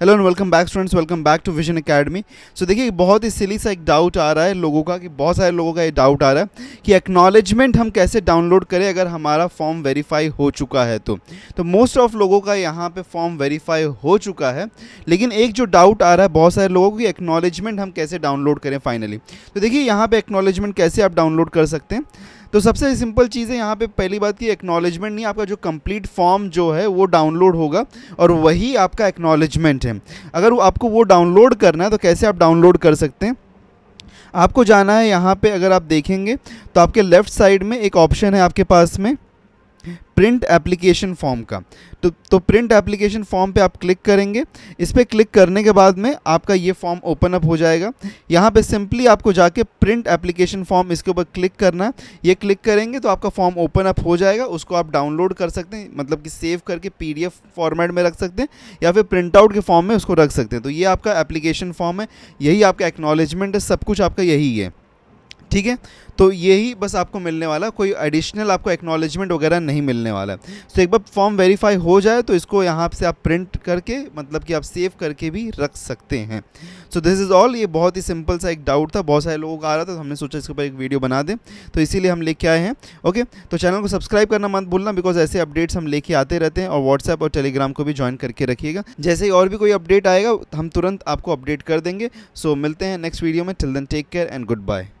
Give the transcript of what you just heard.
hello and welcome back students welcome back to Vision Academy so देखिए बहुत ही सिली सा एक डाउट आ रहा है लोगों का कि बहुत सारे लोगों का ये डाउट आ रहा है कि एक्नॉलेजमेंट हम कैसे डाउनलोड करें अगर हमारा फॉर्म वेरीफाई हो चुका है तो तो मोस्ट ऑफ लोगों का यहाँ पे फॉर्म वेरीफाई हो चुका है लेकिन एक जो डाउट आ रहा है बहुत सारे लोगों की एक्नॉलेजमेंट हम कैसे डाउनलोड करें फाइनली तो देखिए यहाँ पर एक्नॉलेजमेंट कैसे आप डाउनलोड कर सकते हैं तो सबसे सिंपल चीज़ है यहाँ पे पहली बात की एक्नॉलेजमेंट नहीं आपका जो कंप्लीट फॉर्म जो है वो डाउनलोड होगा और वही आपका एक्नॉलेजमेंट है अगर वो आपको वो डाउनलोड करना है तो कैसे आप डाउनलोड कर सकते हैं आपको जाना है यहाँ पे अगर आप देखेंगे तो आपके लेफ़्ट साइड में एक ऑप्शन है आपके पास में प्रिंट एप्लीकेशन फॉर्म का तो तो प्रिंट एप्लीकेशन फॉर्म पे आप क्लिक करेंगे इस पर क्लिक करने के बाद में आपका ये फॉर्म ओपन अप हो जाएगा यहाँ पे सिंपली आपको जाके प्रिंट एप्लीकेशन फॉर्म इसके ऊपर क्लिक करना है ये क्लिक करेंगे तो आपका फॉर्म ओपन अप हो जाएगा उसको आप डाउनलोड कर सकते हैं मतलब कि सेव करके पी फॉर्मेट में रख सकते हैं या फिर प्रिंट आउट के फॉर्म में उसको रख सकते हैं तो ये आपका एप्लीकेशन फॉर्म है यही आपका एक्नॉलेजमेंट है सब कुछ आपका यही है ठीक है तो यही बस आपको मिलने वाला कोई एडिशनल आपको एक्नॉलेजमेंट वगैरह नहीं मिलने वाला है तो एक बार फॉर्म वेरीफाई हो जाए तो इसको यहाँ से आप प्रिंट करके मतलब कि आप सेव करके भी रख सकते हैं सो दिस इज़ ऑल ये बहुत ही सिंपल सा एक डाउट था बहुत सारे लोगों का आ रहा था तो हमने सोचा इसके ऊपर एक वीडियो बना दें तो इसीलिए हम लेके आए हैं ओके तो चैनल को सब्सक्राइब करना मत भूलना बिकॉज ऐसे अपडेट्स हम लेके आते रहते हैं और व्हाट्सएप और टेलीग्राम को भी ज्वाइन करके रखिएगा जैसे ही और भी कोई अपडेट आएगा हम तुरंत आपको अपडेट कर देंगे सो मिलते हैं नेक्स्ट वीडियो में till then take care and good bye